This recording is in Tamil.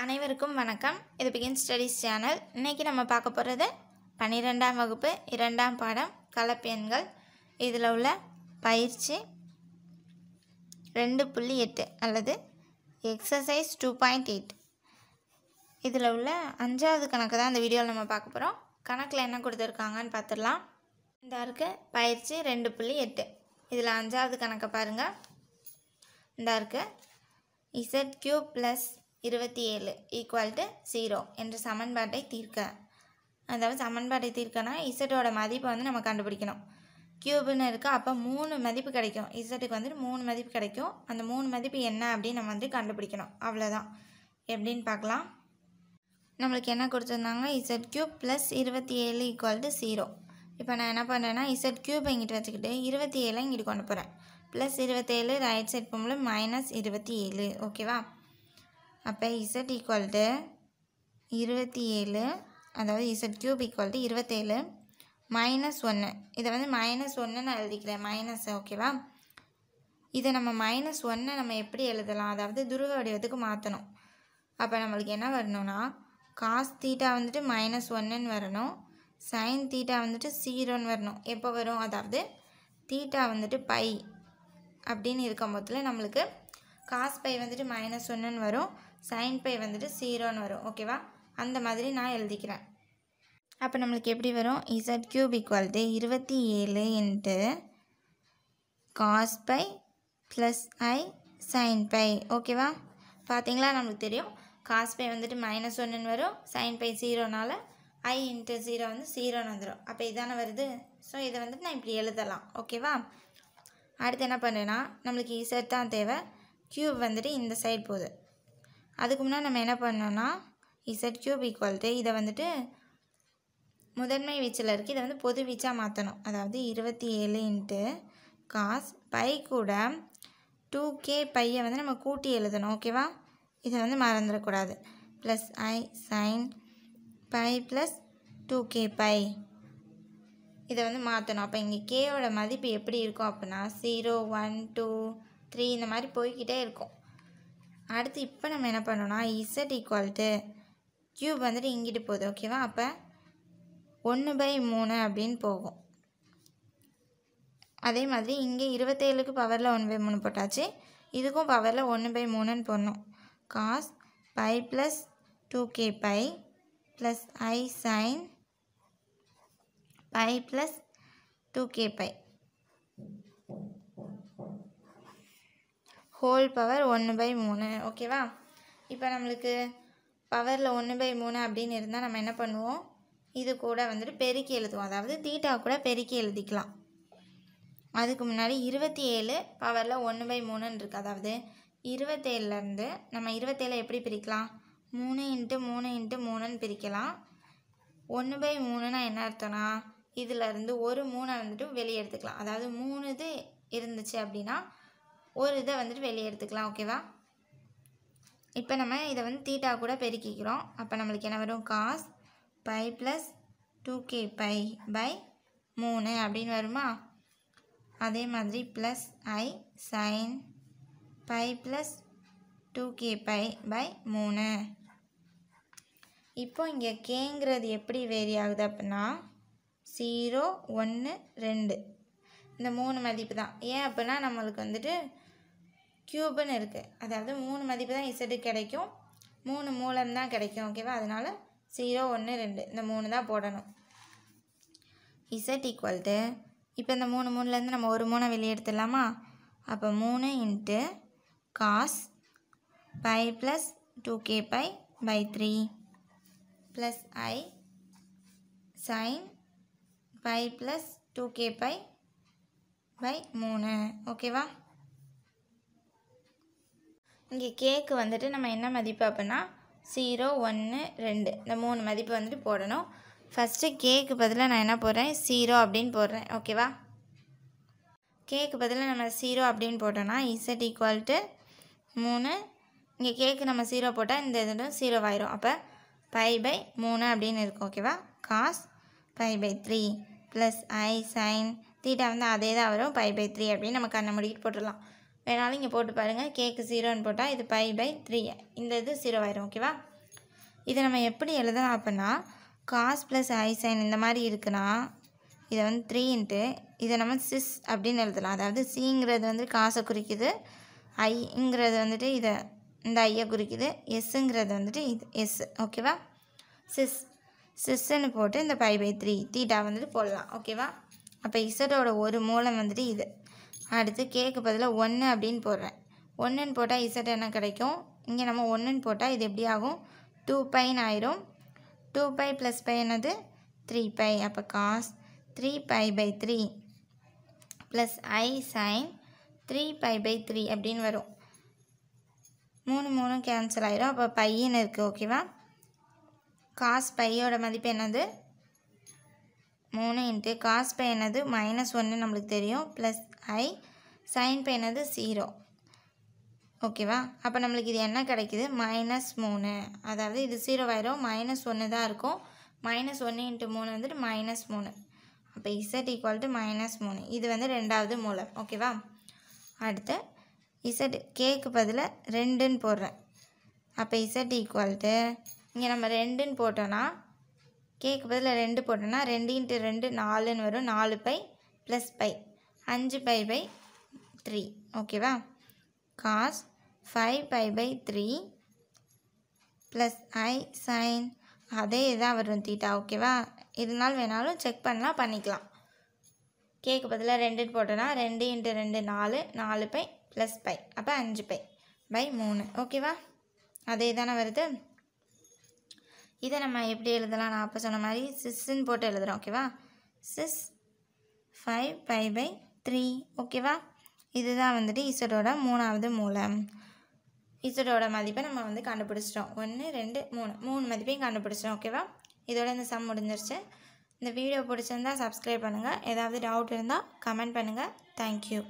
அனைவருக்கும் வணக்கம் இது பிகின் ஸ்டடீஸ் சேனல் இன்றைக்கி நம்ம பார்க்க போகிறது பன்னிரெண்டாம் வகுப்பு இரண்டாம் பாடம் கலப்பெண்கள் இதில் உள்ள பயிற்சி ரெண்டு புள்ளி எட்டு அல்லது எக்ஸசைஸ் டூ பாயிண்ட் எயிட் இதில் உள்ள அஞ்சாவது கணக்கு தான் இந்த வீடியோவில் நம்ம பார்க்க போகிறோம் கணக்கில் என்ன கொடுத்துருக்காங்கன்னு பார்த்துடலாம் இந்த இருக்கு பயிற்சி ரெண்டு புள்ளி எட்டு இதில் அஞ்சாவது கணக்கை பாருங்கள் இந்த இருக்கு இசட் கியூப் ப்ளஸ் இருபத்தி ஏழு ஈக்குவல் டு ஜீரோ என்ற சமன்பாட்டை தீர்க்க அதாவது சமன்பாட்டை தீர்க்கனா இசட்டோட மதிப்பை வந்து நம்ம கண்டுபிடிக்கணும் கியூப்னு இருக்குது அப்போ மூணு மதிப்பு கிடைக்கும் இசட்டுக்கு வந்துட்டு மூணு மதிப்பு கிடைக்கும் அந்த மூணு மதிப்பு என்ன அப்படின்னு நம்ம வந்து கண்டுபிடிக்கணும் அவ்வளோதான் எப்படின்னு பார்க்கலாம் நம்மளுக்கு என்ன கொடுத்துருந்தாங்க இசட் கியூப் ப்ளஸ் இருபத்தி ஏழு ஈக்குவல் டு ஜீரோ இப்போ நான் என்ன பண்ணுறேன்னா இசட் கியூப் இங்கிட்ட வச்சுக்கிட்டு இருபத்தி ஏழை இங்கிட்டு கொண்டு போகிறேன் ப்ளஸ் இருபத்தேழு ரைட் சைட் பொம்பளை மைனஸ் இருபத்தி ஏழு ஓகேவா அப்போ இசட் ஈக்குவல் இருபத்தி ஏழு அதாவது இசட் கியூப் ஈக்குவல் இருபத்தேழு மைனஸ் ஒன்று இதை வந்து மைனஸ் ஒன்றுன்னு எழுதிக்கிறேன் மைனஸ் ஓகேவா இதை நம்ம மைனஸ் ஒன்றை நம்ம எப்படி எழுதலாம் அதாவது துருவ வடிவத்துக்கு மாற்றணும் அப்போ நம்மளுக்கு என்ன வரணும்னா காஸ் தீட்டா வந்துட்டு மைனஸ் ஒன்றுன்னு வரணும் சைன் தீட்டா வந்துட்டு ஜீரோன்னு வரணும் எப்போ வரும் அதாவது தீட்டா வந்துட்டு பை அப்படின்னு இருக்கும் போதில் நம்மளுக்கு காஸ் பை வந்துட்டு மைனஸ் ஒன்றுன்னு வரும் சைன் பை வந்துட்டு ஜீரோன்னு வரும் ஓகேவா அந்த மாதிரி நான் எழுதிக்கிறேன் அப்போ நம்மளுக்கு எப்படி வரும் இசட் கியூப் ஈக்குவல் இருபத்தி ஏழு into cos pi plus i sine pi ஓகேவா பார்த்தீங்களா நம்மளுக்கு தெரியும் காஸ் பை வந்துட்டு மைனஸ் ஒன்றுன்னு வரும் சைன் பை ஜீரோனால் ஐ இன்ட்டு ஜீரோ வந்து ஜீரோன்னு வந்துடும் அப்போ இதான வருது ஸோ இதை வந்துட்டு நான் இப்படி எழுதலாம் ஓகேவா அடுத்து என்ன பண்ணுறேன்னா நம்மளுக்கு இசட் தான் தேவை க்யூப் வந்துட்டு இந்த சைடு போகுது அதுக்கு முன்னாடி நம்ம என்ன பண்ணோன்னா இசட் கியூப் ஈக்குவல்ட்டு இதை வந்துட்டு முதன்மை வீச்சில் இருக்குது இதை வந்து பொது வீச்சாக மாற்றணும் அதாவது இருபத்தி ஏழு இன்ட்டு காஸ் பை கூட டூ கே பையை வந்து நம்ம கூட்டி எழுதணும் ஓகேவா இதை வந்து மறந்துடக்கூடாது plus i sine pi plus two k pi இதை வந்து மாற்றணும் அப்போ இங்கே கேவோட மதிப்பு எப்படி இருக்கும் அப்படின்னா ஜீரோ ஒன் டூ த்ரீ இந்த மாதிரி போய்கிட்டே இருக்கும் அடுத்து இப்போ நம்ம என்ன பண்ணோன்னா இசட் ஈக்குவல் டு க்யூப் வந்துட்டு இங்கிட்டு போகுது ஓகேவா அப்போ ஒன்று பை மூணு அப்படின்னு போகும் அதே மாதிரி இங்கே இருபத்தேழுக்கு பவரில் ஒன் பை மூணு போட்டாச்சு இதுக்கும் பவரில் ஒன்று பை மூணுன்னு போடணும் cos pi plus two k pi plus i sine pi plus two k pi whole power ஒன்று பை மூணு ஓகேவா இப்போ நம்மளுக்கு பவரில் ஒன்று பை மூணு அப்படின்னு இருந்தால் நம்ம என்ன பண்ணுவோம் இது கூட வந்துட்டு பெருக்கி எழுதுவோம் அதாவது தீட்டா கூட பெருக்கி எழுதிக்கலாம் அதுக்கு முன்னாடி இருபத்தி ஏழு பவரில் ஒன்று பை மூணுன்னு இருக்குது அதாவது இருபத்தேழுலேருந்து நம்ம இருபத்தேழு எப்படி பிரிக்கலாம் மூணு இன்ட்டு மூணு இன்ட்டு மூணுன்னு பிரிக்கலாம் ஒன்று பை மூணுன்னா என்ன அர்த்தம்னா இருந்து ஒரு மூணை வந்துட்டு வெளியே எடுத்துக்கலாம் அதாவது மூணு இது இருந்துச்சு அப்படின்னா ஒரு இதை வந்துட்டு வெளியே எடுத்துக்கலாம் ஓகேவா இப்போ நம்ம இதை வந்து தீட்டா கூட பெருக்கிக்கிறோம் அப்போ நம்மளுக்கு என்ன வரும் cos pi plus two k pi by மூணு அப்படின்னு வருமா அதே மாதிரி plus i sine pi plus two k pi by மூணு இப்போ இங்கே கேங்கிறது எப்படி வேரி ஆகுது அப்படின்னா ஜீரோ ஒன்று ரெண்டு இந்த மூணு மதிப்பு தான் ஏன் அப்படின்னா நம்மளுக்கு வந்துட்டு க்யூப்னு இருக்குது அதாவது மூணு மதிப்பு தான் இசடு கிடைக்கும் மூணு மூலம் தான் கிடைக்கும் ஓகேவா அதனால் ஜீரோ ஒன்று ரெண்டு இந்த மூணு தான் போடணும் இசட் ஈக்குவல் டு இப்போ இந்த மூணு மூணுலேருந்து நம்ம ஒரு மூணை வெளியே எடுத்துடலாமா அப்போ மூணு into cos pi plus two k pi by three plus i sine pi plus two k pi by மூணு ஓகேவா இங்கே கேக்கு வந்துட்டு நம்ம என்ன மதிப்பு அப்படின்னா ஜீரோ ஒன்று ரெண்டு இந்த மூணு மதிப்பு வந்துட்டு போடணும் ஃபஸ்ட்டு கேக்கு பதிலாக நான் என்ன போடுறேன் ஜீரோ அப்படின்னு போடுறேன் ஓகேவா கேக்கு பதிலாக நம்ம ஜீரோ அப்படின்னு போட்டோன்னா இசட் ஈக்குவல் டு மூணு இங்கே கேக்கு நம்ம ஜீரோ போட்டால் இந்த இதில் ஜீரோ ஆயிரும் அப்போ ஃபைவ் பை மூணு அப்படின்னு இருக்கும் ஓகேவா cos five by three plus i sine theta வந்து அதே தான் வரும் ஃபைவ் பை த்ரீ அப்படின்னு நம்ம கண்ணை முடிக்கிட்டு போட்டுடலாம் வேணாலும் இங்கே போட்டு பாருங்கள் கேக்கு ஜீரோன்னு போட்டால் இது பை பை த்ரீ இந்த இது ஜீரோ ஆயிரும் ஓகேவா இதை நம்ம எப்படி எழுதலாம் அப்படின்னா காஸ் ப்ளஸ் ஐசைன் இந்த மாதிரி இருக்குன்னா இதை வந்து த்ரீன்ட்டு இதை நம்ம சிஸ் அப்படின்னு எழுதலாம் அதாவது சிங்கிறது வந்து காசை குறிக்குது ஐங்கிறது வந்துட்டு இதை இந்த ஐயை குறிக்குது எஸ்ஸுங்கிறது வந்துட்டு இது எஸ் ஓகேவா சிஸ் சிஸ்ன்னு போட்டு இந்த பை பை த்ரீ தீட்டா வந்துட்டு போடலாம் ஓகேவா அப்போ இசடோட ஒரு மூலம் வந்துட்டு இது அடுத்து கேக்கு பதிலாக ஒன்று அப்படின்னு போடுறேன் ஒன்றுன்னு போட்டால் இசட் என்ன கிடைக்கும் இங்கே நம்ம ஒன்றுன்னு போட்டால் இது எப்படி ஆகும் டூ பைன்னு ஆயிரும் டூ பை ப்ளஸ் பை என்னது த்ரீ பை அப்போ cos three pi by three plus i sine three pi by three அப்படின்னு வரும் மூணு மூணு கேன்சல் ஆயிரும் அப்போ பையன்னு இருக்குது ஓகேவா காஸ் பையோட மதிப்பு என்னது மூணு இன்ட்டு காஸ் பை மைனஸ் ஒன்று நம்மளுக்கு தெரியும் ப்ளஸ் ஐ சைன் பை என்னது ஜீரோ ஓகேவா அப்போ நம்மளுக்கு இது என்ன கிடைக்கிது மைனஸ் மூணு அதாவது இது ஜீரோ ஆயிரும் மைனஸ் ஒன்று தான் இருக்கும் மைனஸ் ஒன்று இன்ட்டு மூணு வந்துட்டு மைனஸ் மூணு அப்போ இசட் ஈக்குவல் டு மைனஸ் மூணு இது வந்து ரெண்டாவது மூலம் ஓகேவா அடுத்து இசட் கேக்கு பதிலாக ரெண்டுன்னு போடுறேன் அப்போ இசட் ஈக்குவல் டு இங்கே நம்ம ரெண்டுன்னு போட்டோன்னா கேக்கு பதில் ரெண்டு போட்டோன்னா ரெண்டு இன்ட்டு ரெண்டு நாலுன்னு வரும் நாலு பை ப்ளஸ் பை அஞ்சு பை பை த்ரீ ஓகேவா cos five pi by three plus i sine அதே இதாக வரும் தீட்டா ஓகேவா இருந்தாலும் வேணாலும் செக் பண்ணலாம் பண்ணிக்கலாம் கேக்கு பதிலாக ரெண்டு போட்டோன்னா ரெண்டு இன்ட்டு ரெண்டு நாலு நாலு பை ப்ளஸ் பை அப்போ அஞ்சு பை பை மூணு ஓகேவா அதே தானே வருது இதை நம்ம எப்படி எழுதலாம் நான் அப்போ சொன்ன மாதிரி சிஸ்ன்னு போட்டு எழுதுகிறோம் ஓகேவா சிஸ் ஃபைவ் பை பை த்ரீ ஓகேவா இதுதான் வந்துட்டு இசடோட மூணாவது மூலம் இசடோட மதிப்பை நம்ம வந்து கண்டுபிடிச்சிட்டோம் ஒன்று ரெண்டு மூணு மூணு மதிப்பையும் கண்டுபிடிச்சிட்டோம் ஓகேவா இதோட இந்த சம் முடிஞ்சிருச்சு இந்த வீடியோ பிடிச்சிருந்தால் சப்ஸ்கிரைப் பண்ணுங்கள் ஏதாவது டவுட் இருந்தால் கமெண்ட் பண்ணுங்கள் தேங்க்யூ